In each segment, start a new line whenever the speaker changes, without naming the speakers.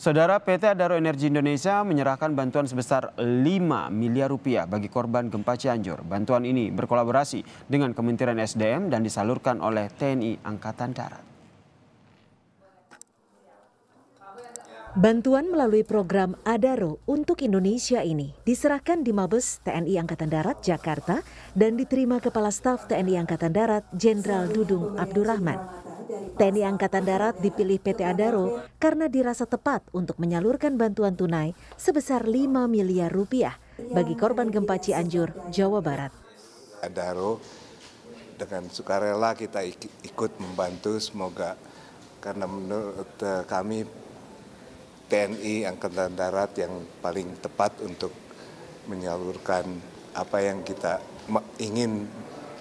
Saudara PT Adaro Energi Indonesia menyerahkan bantuan sebesar 5 miliar rupiah bagi korban gempa Cianjur. Bantuan ini berkolaborasi dengan Kementerian SDM dan disalurkan oleh TNI Angkatan Darat.
Bantuan melalui program Adaro untuk Indonesia ini diserahkan di Mabes TNI Angkatan Darat Jakarta dan diterima Kepala Staf TNI Angkatan Darat Jenderal Dudung Abdurrahman. TNI Angkatan Darat dipilih PT Adaro karena dirasa tepat untuk menyalurkan bantuan tunai sebesar 5 miliar rupiah bagi korban gempa Cianjur, Jawa Barat.
Adaro dengan sukarela kita ikut membantu semoga karena menurut eh, kami TNI Angkatan Darat yang paling tepat untuk menyalurkan apa yang kita ingin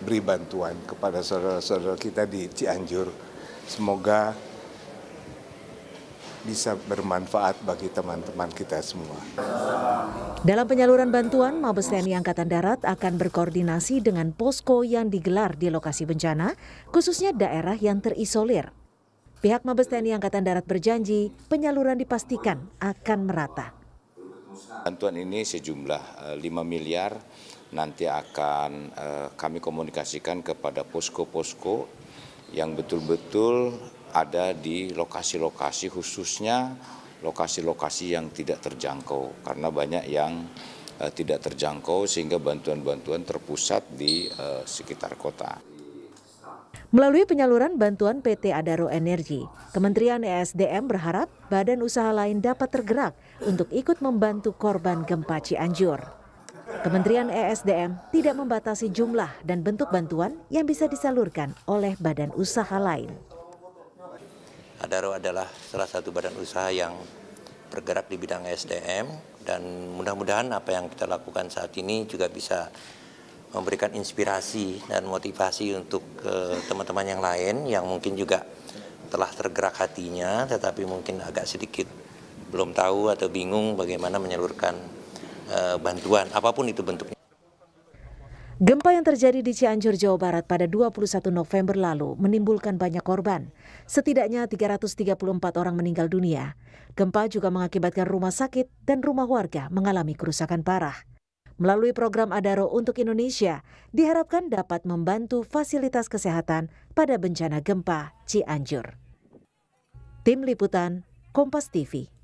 beri bantuan kepada saudara-saudara kita di Cianjur. Semoga bisa bermanfaat bagi teman-teman kita semua.
Dalam penyaluran bantuan, Mabes TNI Angkatan Darat akan berkoordinasi dengan posko yang digelar di lokasi bencana, khususnya daerah yang terisolir. Pihak Mabes TNI Angkatan Darat berjanji penyaluran dipastikan akan merata.
Bantuan ini sejumlah 5 eh, miliar nanti akan eh, kami komunikasikan kepada posko-posko yang betul-betul ada di lokasi-lokasi khususnya lokasi-lokasi yang tidak terjangkau karena banyak yang uh, tidak terjangkau sehingga bantuan-bantuan terpusat di uh, sekitar kota.
Melalui penyaluran bantuan PT Adaro Energi, Kementerian ESDM berharap badan usaha lain dapat tergerak untuk ikut membantu korban gempa Cianjur. Kementerian ESDM tidak membatasi jumlah dan bentuk bantuan yang bisa disalurkan oleh badan usaha lain.
Adaro adalah salah satu badan usaha yang bergerak di bidang ESDM dan mudah-mudahan apa yang kita lakukan saat ini juga bisa memberikan inspirasi dan motivasi untuk eh, teman-teman yang lain yang mungkin juga telah tergerak hatinya tetapi mungkin agak sedikit belum tahu atau bingung bagaimana menyalurkan Eh, bantuan apapun itu bentuknya.
Gempa yang terjadi di Cianjur, Jawa Barat pada 21 November lalu menimbulkan banyak korban. Setidaknya 334 orang meninggal dunia. Gempa juga mengakibatkan rumah sakit dan rumah warga mengalami kerusakan parah. Melalui program Adaro untuk Indonesia, diharapkan dapat membantu fasilitas kesehatan pada bencana gempa Cianjur. Tim Liputan, Kompas TV.